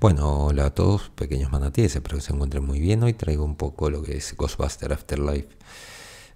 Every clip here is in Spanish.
Bueno, hola a todos, pequeños manatíes, espero que se encuentren muy bien. Hoy traigo un poco lo que es Ghostbuster Afterlife.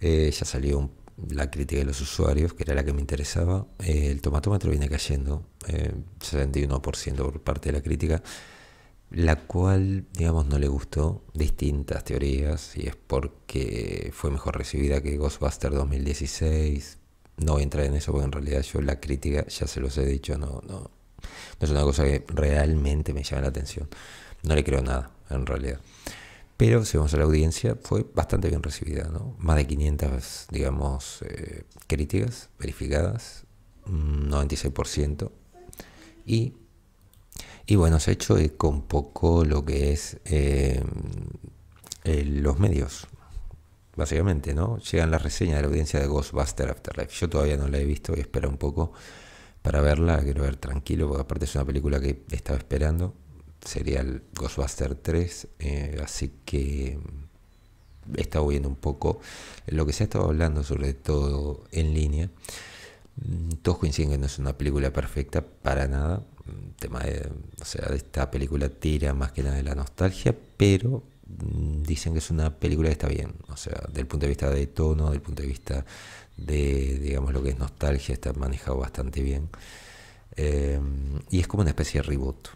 Eh, ya salió la crítica de los usuarios, que era la que me interesaba. Eh, el tomatómetro viene cayendo, 71% eh, por parte de la crítica, la cual, digamos, no le gustó. Distintas teorías, y es porque fue mejor recibida que Ghostbuster 2016. No voy a entrar en eso porque en realidad yo la crítica, ya se los he dicho, no, no, es una cosa que realmente me llama la atención. No le creo nada, en realidad. Pero, si vamos a la audiencia, fue bastante bien recibida, ¿no? Más de 500, digamos, eh, críticas verificadas, 96%. Mm, y, y bueno, se ha hecho con poco lo que es eh, los medios, básicamente, ¿no? Llegan las reseñas de la audiencia de Ghostbuster Afterlife. Yo todavía no la he visto, voy a esperar un poco para verla, quiero ver tranquilo, porque aparte es una película que estaba esperando. Sería el Ghostbuster 3, eh, así que mm, he estado viendo un poco lo que se ha estado hablando, sobre todo en línea. Mm, todos coinciden que no es una película perfecta para nada. El mm, tema de, o sea, esta película tira más que nada de la nostalgia, pero Mm, dicen que es una película que está bien, o sea, del punto de vista de tono, del punto de vista de, digamos, lo que es nostalgia, está manejado bastante bien. Eh, y es como una especie de reboot,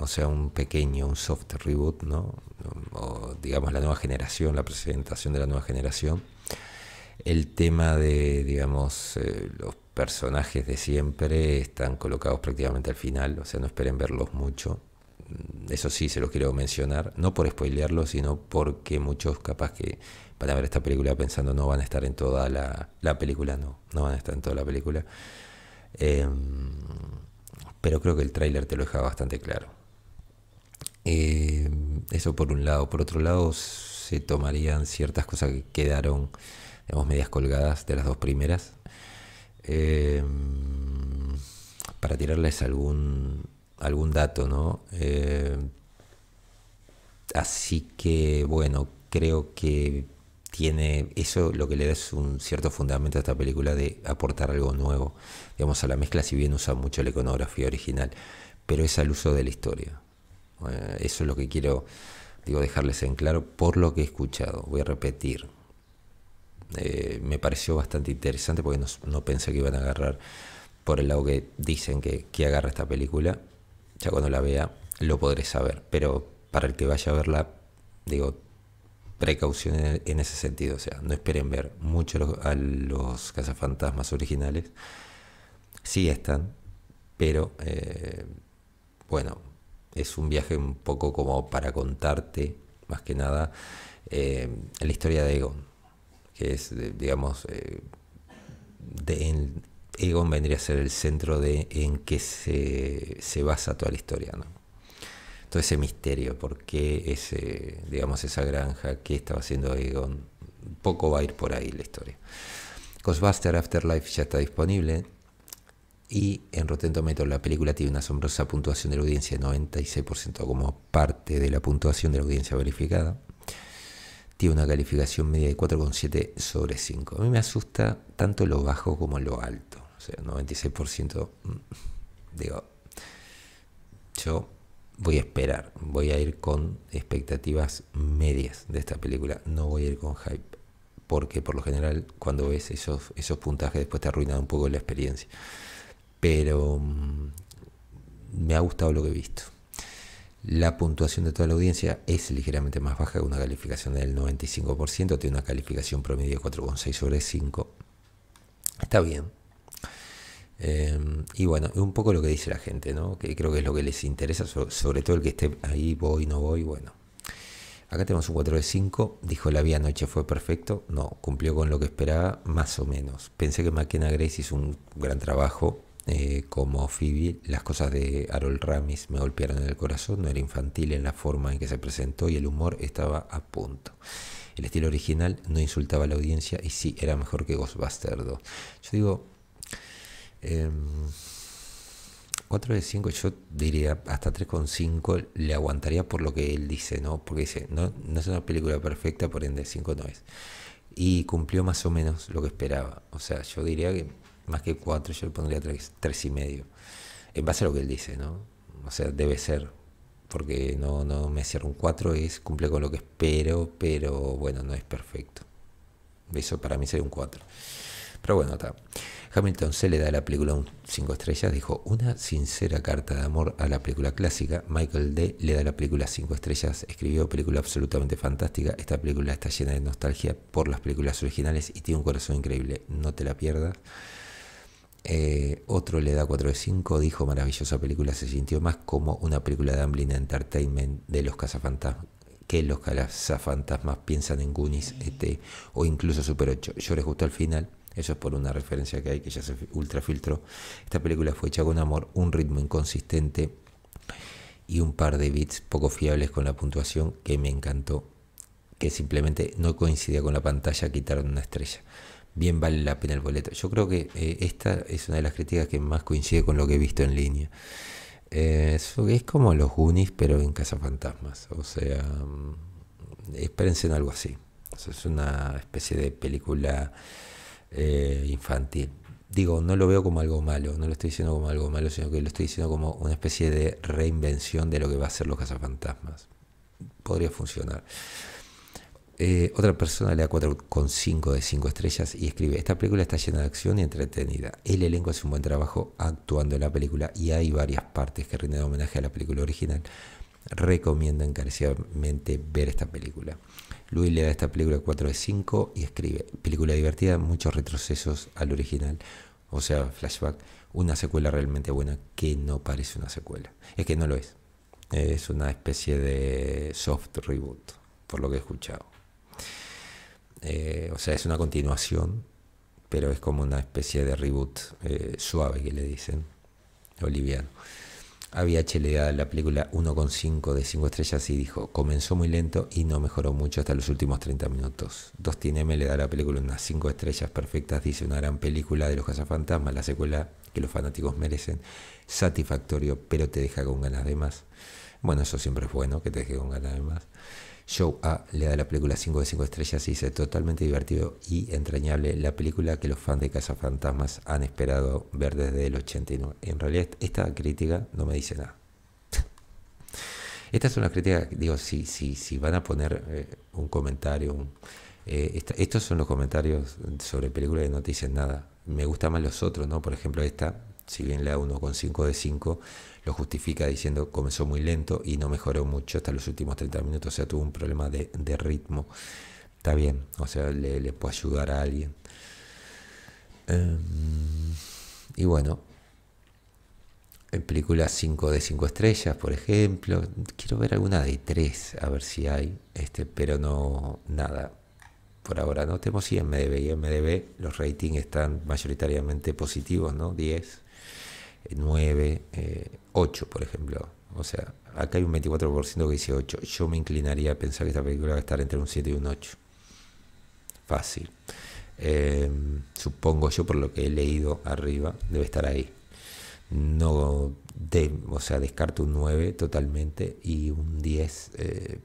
o sea, un pequeño, un soft reboot, ¿no? O digamos, la nueva generación, la presentación de la nueva generación. El tema de, digamos, eh, los personajes de siempre están colocados prácticamente al final, o sea, no esperen verlos mucho. Mm, eso sí se los quiero mencionar, no por spoilearlo, sino porque muchos capaz que van a ver esta película pensando no van a estar en toda la, la película, no, no van a estar en toda la película. Em, pero creo que el tráiler te lo deja bastante claro. Em, eso por un lado. Por otro lado, se tomarían ciertas cosas que quedaron, digamos, medias colgadas de las dos primeras. Em, para tirarles algún algún dato, ¿no? Eh, así que, bueno, creo que tiene eso lo que le da es un cierto fundamento a esta película de aportar algo nuevo, digamos, a la mezcla, si bien usa mucho la iconografía original, pero es al uso de la historia. Eh, eso es lo que quiero, digo, dejarles en claro por lo que he escuchado. Voy a repetir. Eh, me pareció bastante interesante porque no, pensé que iban a agarrar por el lado que dicen que, que agarra esta película, ya cuando la vea lo podré saber, pero para el que vaya a verla, digo, precauciones en, ese sentido, o sea, no esperen ver mucho a los cazafantasmas originales, sí están, pero eh, bueno, es un viaje un poco como para contarte, más que nada, eh, la historia de Egon, que es, digamos, eh, de, Egon vendría a ser el centro de en que se, basa toda la historia. ¿no? Todo ese misterio, por qué ese, digamos, esa granja, qué estaba haciendo Egon. Poco va a ir por ahí la historia. Ghostbuster Afterlife ya está disponible. Y en Rotten Tomatoes la película tiene una asombrosa puntuación de la audiencia de 96% como parte de la puntuación de la audiencia verificada. Tiene una calificación media de 4,7 sobre 5. A mí me asusta tanto lo bajo como lo alto. O sea, 96%, mm, digo, yo voy a esperar, voy a ir con expectativas medias de esta película, no voy a ir con hype, porque por lo general cuando ves esos, esos puntajes después te arruinan un poco la experiencia. Pero mm, me ha gustado lo que he visto. La puntuación de toda la audiencia es ligeramente más baja que una calificación del 95%, tiene una calificación promedio de 4,6 sobre 5. Está bien, Em, y bueno, un poco lo que dice la gente, ¿no? Que creo que es lo que les interesa, sobre todo el que esté ahí, voy, no voy, bueno. Acá tenemos un 4 de 5, dijo la vía anoche fue perfecto, no, cumplió con lo que esperaba, más o menos. Pensé que McKenna Grace hizo un gran trabajo, eh, como Phoebe, las cosas de Harold Ramis me golpearon en el corazón, no era infantil en la forma en que se presentó y el humor estaba a punto. El estilo original no insultaba a la audiencia y sí, era mejor que Ghostbusters 2. Yo digo, 4 em, de 5 yo diría hasta 3,5 le aguantaría por lo que él dice, ¿no? Porque dice, no, no es una película perfecta, por ende 5 no es. Y cumplió más o menos lo que esperaba. O sea, yo diría que más que 4 yo le pondría 3,5 y medio. En base a lo que él dice, ¿no? O sea, debe ser. Porque no, no me cierro un 4, es cumple con lo que espero, pero bueno, no es perfecto. Eso para mí sería un 4. Pero bueno, está. Hamilton se le da la película 5 estrellas, dijo una sincera carta de amor a la película clásica. Michael D. le da a la película 5 estrellas, escribió película absolutamente fantástica. Esta película está llena de nostalgia por las películas originales y tiene un corazón increíble, no te la pierdas. Eh, otro le da 4 de 5, dijo maravillosa película, se sintió más como una película de Amblin Entertainment de los cazafantasmas que los cazafantasmas piensan en Goonies, e o incluso Super 8. Yo les gustó al final, eso es por una referencia que hay que ya se ultrafiltró. Esta película fue hecha con amor, un ritmo inconsistente y un par de bits poco fiables con la puntuación que me encantó, que simplemente no coincidía con la pantalla, quitaron una estrella. Bien vale la pena el boleto. Yo creo que eh, esta es una de las críticas que más coincide con lo que he visto en línea. Eh, es como los Goonies, pero en Casa Fantasmas. O sea, mm, espérense en algo así. es una especie de película eh, infantil. Digo, no lo veo como algo malo, no lo estoy diciendo como algo malo, sino que lo estoy diciendo como una especie de reinvención de lo que va a ser los cazafantasmas. Podría funcionar. Eh, otra persona le da 4,5 de 5 estrellas y escribe, esta película está llena de acción y entretenida. El elenco hace un buen trabajo actuando en la película y hay varias partes que rinden homenaje a la película original recomiendo encarecidamente ver esta película. Louis le da esta película 4 de 5 y escribe, película divertida, muchos retrocesos al original, o sea, flashback, una secuela realmente buena que no parece una secuela. Es que no lo es. Es una especie de soft reboot, por lo que he escuchado. Eh, o sea, es una continuación, pero es como una especie de reboot eh, suave que le dicen, oliviano. VH le da la película 1,5 de 5 estrellas y dijo, comenzó muy lento y no mejoró mucho hasta los últimos 30 minutos. 2 M le da a la película unas 5 estrellas perfectas, dice una gran película de los cazafantasmas, la secuela que los fanáticos merecen, satisfactorio, pero te deja con ganas de más. Bueno, eso siempre es bueno, que te deje con ganas de más. Show A le da la película 5 de 5 estrellas y dice totalmente divertido y entrañable la película que los fans de Fantasmas han esperado ver desde el 89. En realidad esta crítica no me dice nada. Esta es una crítica, digo, si, si, si van a poner eh, un comentario, eh, estos son los comentarios sobre películas que no te dicen nada. Me gustan más los otros, ¿no? Por ejemplo, esta si bien le con 1,5 de 5, lo justifica diciendo comenzó muy lento y no mejoró mucho hasta los últimos 30 minutos, o sea, tuvo un problema de, ritmo. Está bien, o sea, le, puede ayudar a alguien. Em, y bueno, en películas 5 de 5 estrellas, por ejemplo, quiero ver alguna de 3, a ver si hay, este, pero no, nada, por ahora no tenemos IMDB y MDB los ratings están mayoritariamente positivos, ¿no? 10. 9, 8, eh, por ejemplo. O sea, acá hay un 24% que dice 8. Yo me inclinaría a pensar que esta película va a estar entre un 7 y un 8. Fácil. Eh, supongo yo, por lo que he leído arriba, debe estar ahí. No, de, o sea, descarto un 9 totalmente y un 10. Eh,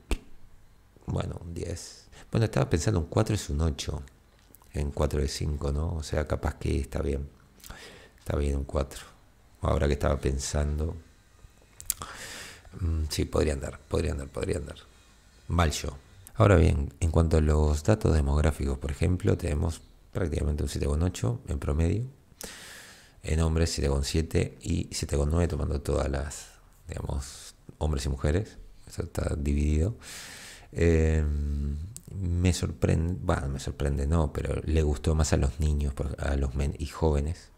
bueno, un 10. Bueno, estaba pensando un 4 es un 8. En 4 de 5, ¿no? O sea, capaz que está bien. Está bien un 4 ahora que estaba pensando. Mm, sí, podría andar, podría andar, podría andar. Mal yo. Ahora bien, en cuanto a los datos demográficos, por ejemplo, tenemos prácticamente un 7,8 en promedio. En hombres 7,7 y 7,9 tomando todas las, digamos, hombres y mujeres. Eso está dividido. Em, me sorprende, bueno, me sorprende no, pero le gustó más a los niños, a los men y jóvenes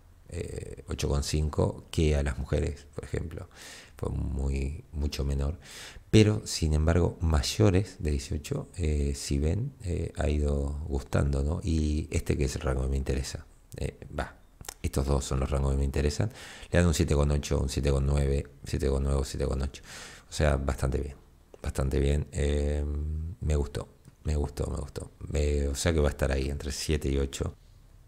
8,5 eh, que a las mujeres, por ejemplo. Fue muy, mucho menor. Pero, sin embargo, mayores de 18, eh, si ven, eh, ha ido gustando, ¿no? Y este que es el rango que me interesa. Va, estos dos son los rangos que me interesan. Le dan un 7,8, un 7,9, 7,9, 7,8. O sea, bastante bien. Bastante bien. me gustó, me gustó, me gustó. o sea que va a estar ahí entre 7 y 8.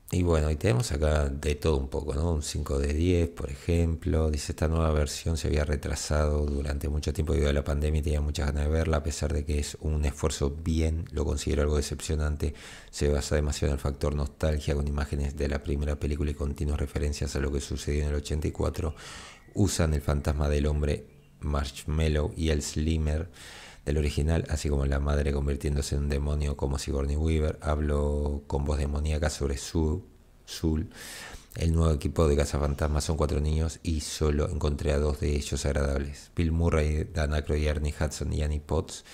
Y bueno, y tenemos acá de todo un poco, ¿no? Un 5 de 10, por ejemplo. Dice, esta nueva versión se había retrasado durante mucho tiempo debido a la pandemia y tenía muchas ganas de verla, a pesar de que es un esfuerzo bien, lo considero algo decepcionante. Se basa demasiado en el factor nostalgia, con imágenes de la primera película y continuas referencias a lo que sucedió en el 84. Usan el fantasma del hombre Marshmallow y el Slimmer el original, así como la madre convirtiéndose en un demonio como Sigourney Weaver, habló con voz demoníaca sobre Sul. Zul. El nuevo equipo de Casa Fantasma son cuatro niños y solo encontré a dos de ellos agradables. Bill Murray, Dan Aykroyd, Ernie Hudson y Annie Potts,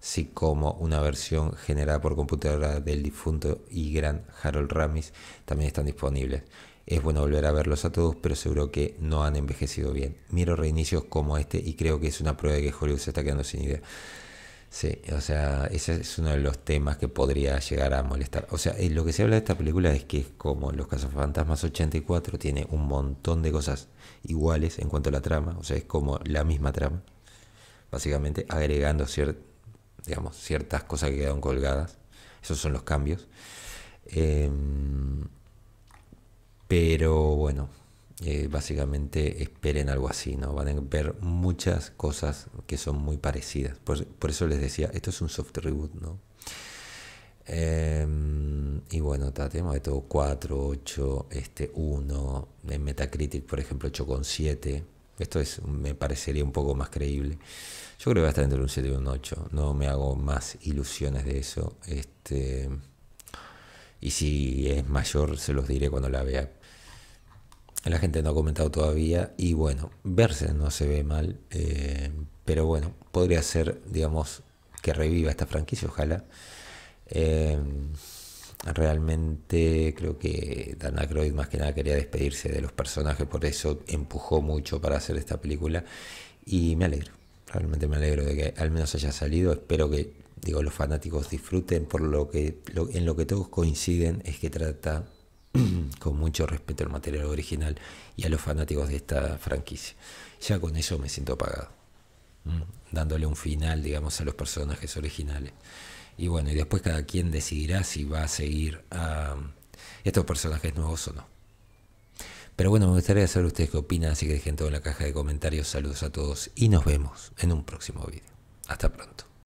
así como una versión generada por computadora del difunto y gran Harold Ramis, también están disponibles. Es bueno volver a verlos a todos, pero seguro que no han envejecido bien. Miro reinicios como este y creo que es una prueba de que Hollywood se está quedando sin idea. Sí, o sea, ese es uno de los temas que podría llegar a molestar. O sea, eh, lo que se habla de esta película es que es como Los Casos Cazafantasmas 84, tiene un montón de cosas iguales en cuanto a la trama, o sea, es como la misma trama, básicamente agregando digamos, ciertas cosas que quedaron colgadas. Esos son los cambios. Eh, pero bueno, eh, básicamente esperen algo así, ¿no? Van a ver muchas cosas que son muy parecidas. Por, eso les decía, esto es un soft reboot, ¿no? Em, y bueno, tenemos de todo 4, 8, este 1, en Metacritic por ejemplo con 8,7. Esto es, me parecería un poco más creíble. Yo creo que va a estar entre un 7 y un 8. No me hago más ilusiones de eso. Este, y si es mayor, se los diré cuando la vea la gente no ha comentado todavía y bueno, verse no se ve mal, eh, pero bueno, podría ser, digamos, que reviva esta franquicia, ojalá. Eh, realmente creo que Dan Aykroyd más que nada quería despedirse de los personajes, por eso empujó mucho para hacer esta película y me alegro, realmente me alegro de que al menos haya salido, espero que digo los fanáticos disfruten por lo que en lo que todos coinciden es que trata con mucho respeto al material original y a los fanáticos de esta franquicia. Ya con eso me siento apagado dándole un final, digamos, a los personajes originales. Y bueno, y después cada quien decidirá si va a seguir a um, estos personajes nuevos o no. Pero bueno, me gustaría saber ustedes qué opinan, así que dejen todo en la caja de comentarios. Saludos a todos y nos vemos en un próximo video. Hasta pronto.